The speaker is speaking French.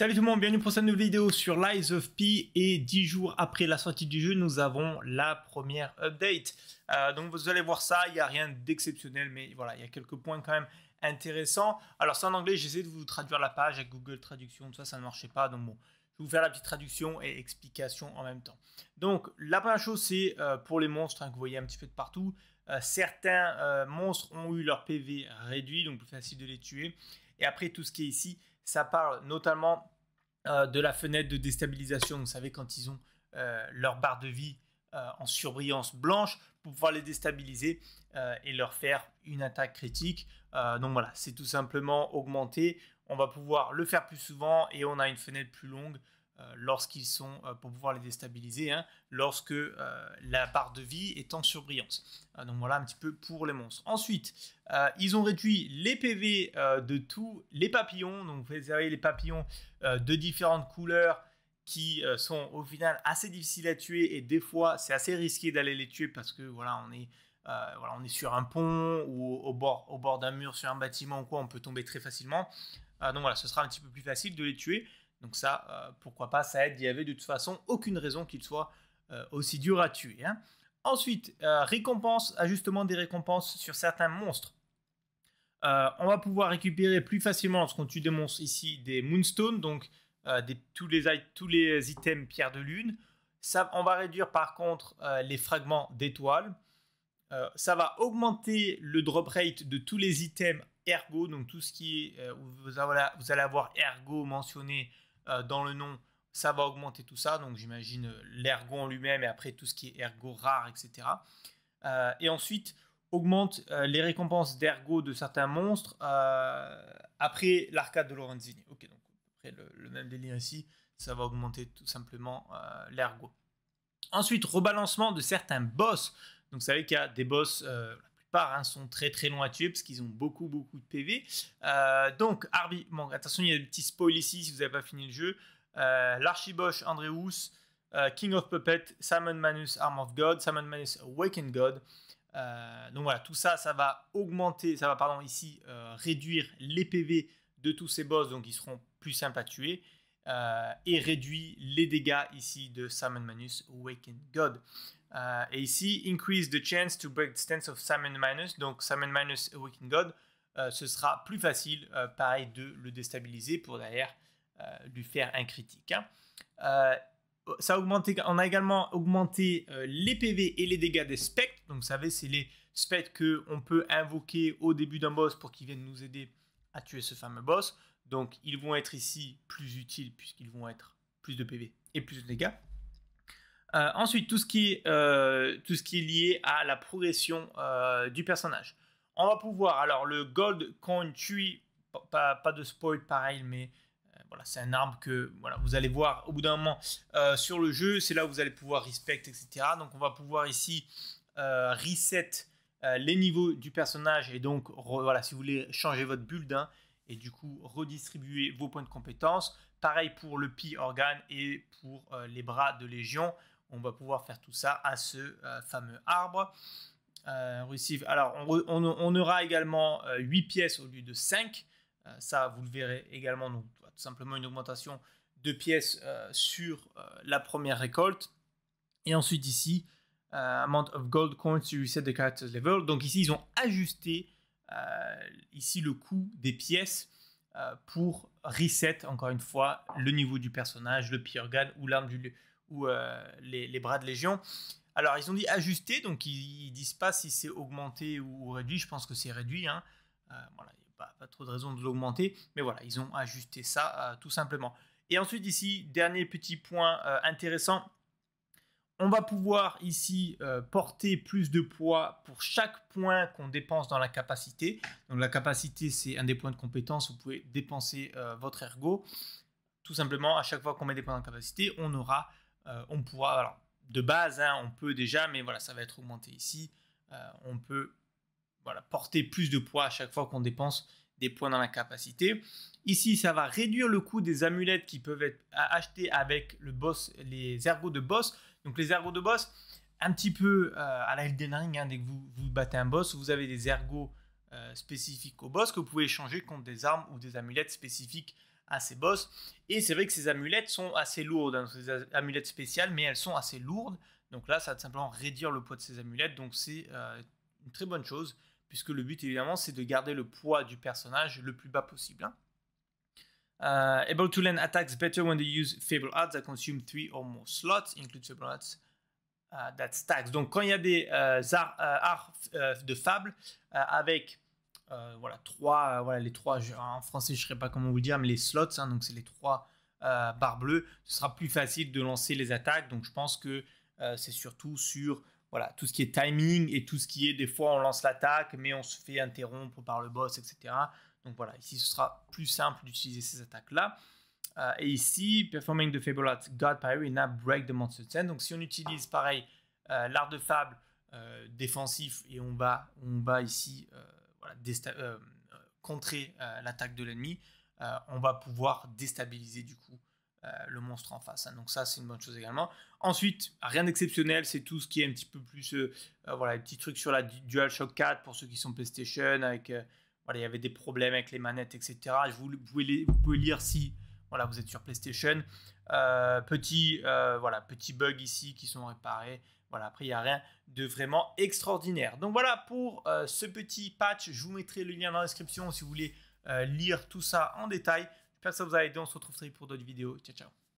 Salut tout le monde, bienvenue pour cette nouvelle vidéo sur Lies of P et 10 jours après la sortie du jeu, nous avons la première update. Euh, donc vous allez voir ça, il n'y a rien d'exceptionnel, mais voilà, il y a quelques points quand même intéressants. Alors c'est en anglais, j'essaie de vous traduire la page avec Google Traduction, tout ça, ça ne marchait pas, donc bon, je vais vous faire la petite traduction et explication en même temps. Donc la première chose, c'est euh, pour les monstres hein, que vous voyez un petit peu de partout, euh, certains monstres ont eu leur PV réduit, donc plus facile de les tuer. Et après tout ce qui est ici, ça parle notamment euh, de la fenêtre de déstabilisation. Vous savez, quand ils ont euh, leur barre de vie euh, en surbrillance blanche pour pouvoir les déstabiliser et leur faire une attaque critique. donc voilà, c'est tout simplement augmenté. On va pouvoir le faire plus souvent et on a une fenêtre plus longue euh, lorsqu'ils sont, euh, pour pouvoir les déstabiliser, hein, lorsque euh, la part de vie est en surbrillance. donc voilà un petit peu pour les monstres. Ensuite, ils ont réduit les PV de tous les papillons. Donc vous avez les papillons de différentes couleurs qui sont au final assez difficiles à tuer et des fois c'est assez risqué d'aller les tuer parce que voilà on est on est sur un pont ou au, bord, au bord d'un mur, sur un bâtiment ou quoi, on peut tomber très facilement. donc voilà, ce sera un petit peu plus facile de les tuer. Donc ça, euh, pourquoi pas, ça aide. Il y avait de toute façon aucune raison qu'il soit euh, aussi dur à tuer. Hein. Ensuite, euh, récompense, ajustement des récompenses sur certains monstres. on va pouvoir récupérer plus facilement, ce qu'on tue des monstres ici, des moonstones, donc tous, les, items pierre de lune. Ça, on va réduire par contre les fragments d'étoiles. ça va augmenter le drop rate de tous les items ergo, donc tout ce qui est, vous, allez avoir ergo mentionné euh, dans le nom, ça va augmenter tout ça. Donc j'imagine euh, l'ergon en lui-même et après tout ce qui est ergo rare, etc. Euh, et ensuite, augmente les récompenses d'ergo de certains monstres après l'arcade de Lorenzini. Ok, donc après le, même délire ici, ça va augmenter tout simplement l'ergo. Ensuite, rebalancement de certains boss. Donc, vous savez qu'il y a des boss, par sont très très longs à tuer parce qu'ils ont beaucoup beaucoup de PV. Euh, donc, Arby, bon, attention, il y a des petits spoil ici si vous n'avez pas fini le jeu. Euh, L'Archibosch, Andreus, euh, King of Puppet, Salmon Manus, Arm of God, Simon Manus, Awakened God. Euh, donc voilà, tout ça, ça va augmenter, ça va, pardon, ici, réduire les PV de tous ces boss, donc ils seront plus simples à tuer. et réduit les dégâts ici de Salmon Manus Awakened God. Euh, et ici, increase the chance to break the stance of Simon Minus. Donc, Simon Minus Awakening God, euh, ce sera plus facile, euh, pareil, de le déstabiliser pour derrière lui faire un critique. Hein. ça augmenté, on a également augmenté les PV et les dégâts des spectres. Donc, vous savez, c'est les spectres qu'on peut invoquer au début d'un boss pour qu'ils viennent nous aider à tuer ce fameux boss. Donc, ils vont être ici plus utiles puisqu'ils vont être plus de PV et plus de dégâts. Euh, ensuite, tout ce, qui est, euh, tout ce qui est lié à la progression euh, du personnage. On va pouvoir, alors le gold coin tue, pas, de spoil pareil, mais voilà, c'est un arbre que voilà, vous allez voir au bout d'un moment sur le jeu. C'est là où vous allez pouvoir respecter, etc. Donc on va pouvoir ici reset les niveaux du personnage et donc, voilà, si vous voulez changer votre build hein, et du coup redistribuer vos points de compétence. Pareil pour le pi organe et pour les bras de légion on va pouvoir faire tout ça à ce euh, fameux arbre. Euh, Alors, on, aura également 8 euh, pièces au lieu de 5. ça, vous le verrez également. Donc, tout simplement une augmentation de pièces sur la première récolte. Et ensuite, ici, amount of gold coins to reset the character's level. Donc, ici, ils ont ajusté ici le coût des pièces pour reset, encore une fois, le niveau du personnage, le gagne ou l'arme du, lieu. Euh, les, bras de Légion. Alors, ils ont dit ajuster, donc ils, disent pas si c'est augmenté ou réduit. Je pense que c'est réduit. Hein. Euh, il n'y a pas, trop de raison de l'augmenter. Mais voilà, ils ont ajusté ça euh, tout simplement. Et ensuite, ici, dernier petit point intéressant. On va pouvoir ici porter plus de poids pour chaque point qu'on dépense dans la capacité. Donc la capacité, c'est un des points de compétence. Vous pouvez dépenser votre ergo. Tout simplement, à chaque fois qu'on met des points en capacité, on aura euh, on pourra, alors de base, hein, on peut déjà, mais voilà, ça va être augmenté ici. Euh, on peut voilà, porter plus de poids à chaque fois qu'on dépense des points dans la capacité. Ici, ça va réduire le coût des amulettes qui peuvent être achetées avec le boss, les ergots de boss. Donc les ergots de boss, un petit peu euh, à la Elden Ring, hein, dès que vous, vous battez un boss, vous avez des ergots spécifiques au boss que vous pouvez échanger contre des armes ou des amulettes spécifiques à ses boss. Et c'est vrai que ces amulettes sont assez lourdes, hein. ces amulettes spéciales, mais elles sont assez lourdes. Donc là, ça va simplement réduire le poids de ces amulettes. Donc c'est euh, une très bonne chose, puisque le but évidemment, c'est de garder le poids du personnage le plus bas possible. Hein. Euh, able to land attacks better when they use Fable Arts that consume 3 or more slots, include Fable Arts euh, that stacks. Donc, quand il y a des arts, de Fable avec euh, voilà, trois, euh, voilà, les trois, en français je ne sais pas comment vous dire, mais les slots, hein, donc c'est les trois euh, barres bleues, ce sera plus facile de lancer les attaques. Donc je pense que c'est surtout sur voilà, tout ce qui est timing et tout ce qui est des fois on lance l'attaque, mais on se fait interrompre par le boss, etc. Donc voilà, ici ce sera plus simple d'utiliser ces attaques-là. et ici, Performing the Fable at God Pyre and Break the Monster Donc si on utilise pareil l'art de fable défensif et on va, on va ici euh, euh, contrer euh, l'attaque de l'ennemi, on va pouvoir déstabiliser du coup le monstre en face. Hein. Donc ça, c'est une bonne chose également. Ensuite, rien d'exceptionnel, c'est tout ce qui est un petit peu plus, voilà, les petits trucs sur la DualShock 4 pour ceux qui sont PlayStation, avec, voilà, il y avait des problèmes avec les manettes, etc. Je vous pouvez lire si voilà, vous êtes sur PlayStation. Euh, petit, euh, voilà, petit bug ici qui sont réparés. Voilà, après, il n'y a rien de vraiment extraordinaire. Donc voilà pour euh, ce petit patch. Je vous mettrai le lien dans la description si vous voulez lire tout ça en détail. J'espère que ça vous a aidé. On se retrouve très vite pour d'autres vidéos. Ciao, ciao.